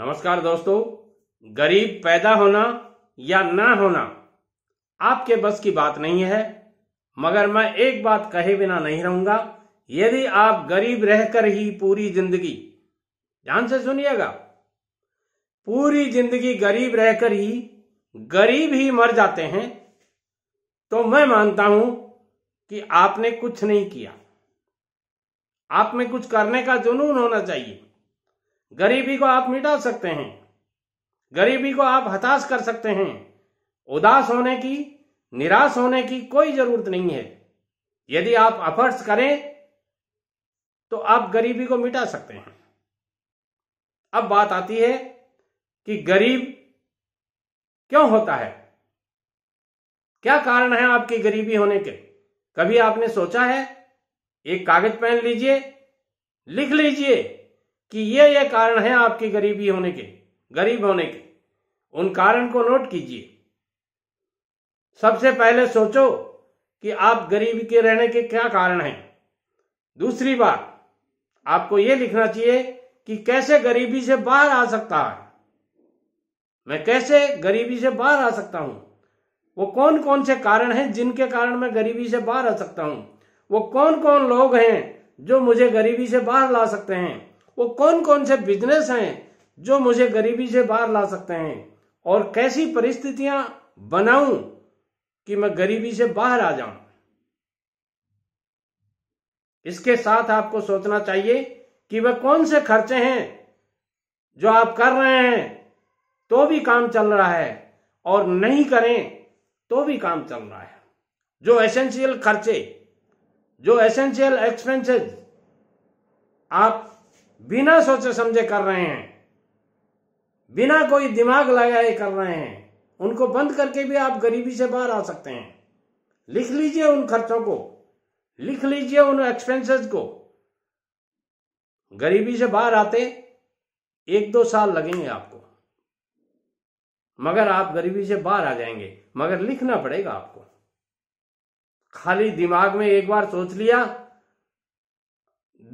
नमस्कार दोस्तों गरीब पैदा होना या ना होना आपके बस की बात नहीं है मगर मैं एक बात कहे बिना नहीं रहूंगा यदि आप गरीब रहकर ही पूरी जिंदगी ध्यान से सुनिएगा पूरी जिंदगी गरीब रहकर ही गरीब ही मर जाते हैं तो मैं मानता हूं कि आपने कुछ नहीं किया आप में कुछ करने का जुनून होना चाहिए गरीबी को आप मिटा सकते हैं गरीबी को आप हताश कर सकते हैं उदास होने की निराश होने की कोई जरूरत नहीं है यदि आप अफर्ट्स करें तो आप गरीबी को मिटा सकते हैं अब बात आती है कि गरीब क्यों होता है क्या कारण है आपकी गरीबी होने के कभी आपने सोचा है एक कागज पहन लीजिए लिख लीजिए कि ये ये कारण है आपकी गरीबी होने के गरीब होने के उन कारण को नोट कीजिए सबसे पहले सोचो कि आप गरीबी के रहने के क्या कारण हैं दूसरी बात आपको यह लिखना चाहिए कि कैसे गरीबी से बाहर आ सकता है मैं कैसे गरीबी से बाहर आ सकता हूं वो कौन कौन से कारण हैं जिनके कारण मैं गरीबी से बाहर आ सकता हूं वो कौन कौन लोग हैं जो मुझे गरीबी से बाहर ला सकते हैं वो कौन कौन से बिजनेस हैं जो मुझे गरीबी से बाहर ला सकते हैं और कैसी परिस्थितियां बनाऊं कि मैं गरीबी से बाहर आ जाऊं इसके साथ आपको सोचना चाहिए कि वह कौन से खर्चे हैं जो आप कर रहे हैं तो भी काम चल रहा है और नहीं करें तो भी काम चल रहा है जो एसेंशियल खर्चे जो एसेंशियल एक्सपेंसेस आप बिना सोचे समझे कर रहे हैं बिना कोई दिमाग लगाए कर रहे हैं उनको बंद करके भी आप गरीबी से बाहर आ सकते हैं लिख लीजिए उन खर्चों को लिख लीजिए उन एक्सपेंसेस को गरीबी से बाहर आते एक दो साल लगेंगे आपको मगर आप गरीबी से बाहर आ जाएंगे मगर लिखना पड़ेगा आपको खाली दिमाग में एक बार सोच लिया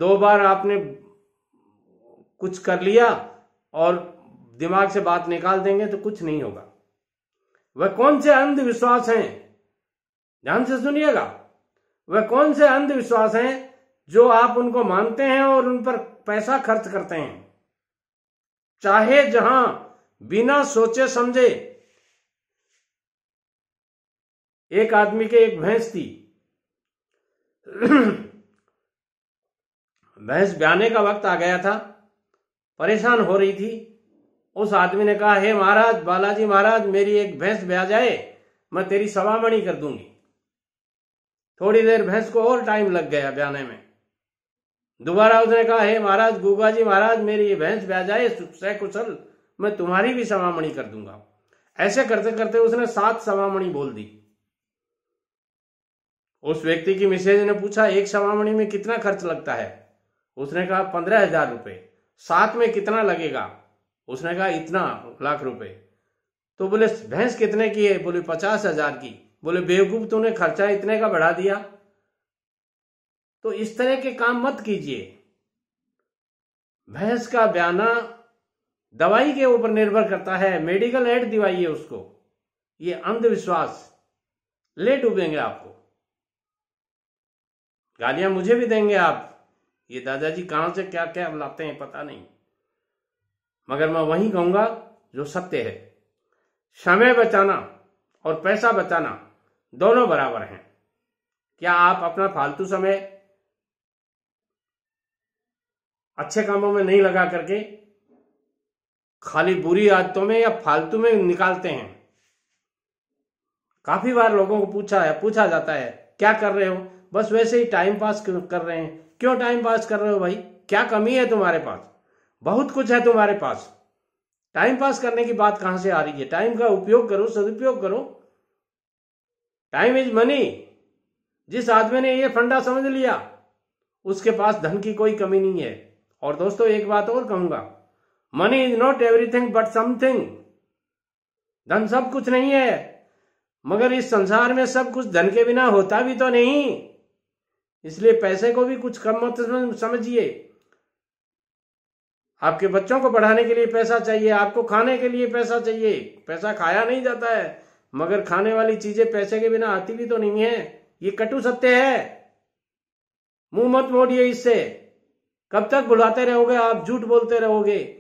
दो बार आपने कुछ कर लिया और दिमाग से बात निकाल देंगे तो कुछ नहीं होगा वह कौन से अंधविश्वास हैं ध्यान से सुनिएगा वह कौन से अंधविश्वास हैं जो आप उनको मानते हैं और उन पर पैसा खर्च करते हैं चाहे जहां बिना सोचे समझे एक आदमी के एक भैंस थी भैंस ब्याने का वक्त आ गया था परेशान हो रही थी उस आदमी ने कहा हे महाराज बालाजी महाराज मेरी एक भैंस ब्या जाए मैं तेरी सवामणी कर दूंगी थोड़ी देर भैंस को और टाइम लग गया ब्याने में दोबारा उसने कहा हे महाराज गुगा जी महाराज मेरी ये भैंस ब्या जाए सकुशल मैं तुम्हारी भी सवामणी कर दूंगा ऐसे करते करते उसने सात सवामणी बोल दी उस व्यक्ति की मिसेज ने पूछा एक सवामणी में कितना खर्च लगता है उसने कहा पंद्रह हजार रुपये साथ में कितना लगेगा उसने कहा इतना लाख रुपए तो बोले भैंस कितने की है बोले पचास हजार की बोले बेवकूफ तूने खर्चा इतने का बढ़ा दिया तो इस तरह के काम मत कीजिए भैंस का ब्याना दवाई के ऊपर निर्भर करता है मेडिकल एड दिवाइए उसको ये अंधविश्वास ले डूबेंगे आपको गालियां मुझे भी देंगे आप ये दादाजी कहां से क्या क्या लाते हैं पता नहीं मगर मैं वही कहूंगा जो सत्य है समय बचाना और पैसा बचाना दोनों बराबर हैं क्या आप अपना फालतू समय अच्छे कामों में नहीं लगा करके खाली बुरी आदतों में या फालतू में निकालते हैं काफी बार लोगों को पूछा है पूछा जाता है क्या कर रहे हो बस वैसे ही टाइम पास कर रहे हैं क्यों टाइम पास कर रहे हो भाई क्या कमी है तुम्हारे पास बहुत कुछ है तुम्हारे पास टाइम पास करने की बात कहां से आ रही है टाइम का उपयोग करो सदुपयोग करो टाइम इज मनी जिस आदमी ने यह फंडा समझ लिया उसके पास धन की कोई कमी नहीं है और दोस्तों एक बात और कहूंगा money is not everything but something धन सब कुछ नहीं है मगर इस संसार में सब कुछ धन के बिना होता भी तो नहीं इसलिए पैसे को भी कुछ कम मत समझिए आपके बच्चों को पढ़ाने के लिए पैसा चाहिए आपको खाने के लिए पैसा चाहिए पैसा खाया नहीं जाता है मगर खाने वाली चीजें पैसे के बिना आती भी तो नहीं है ये कटु सत्य है मुंह मत मोड़िए इससे कब तक बुलाते रहोगे आप झूठ बोलते रहोगे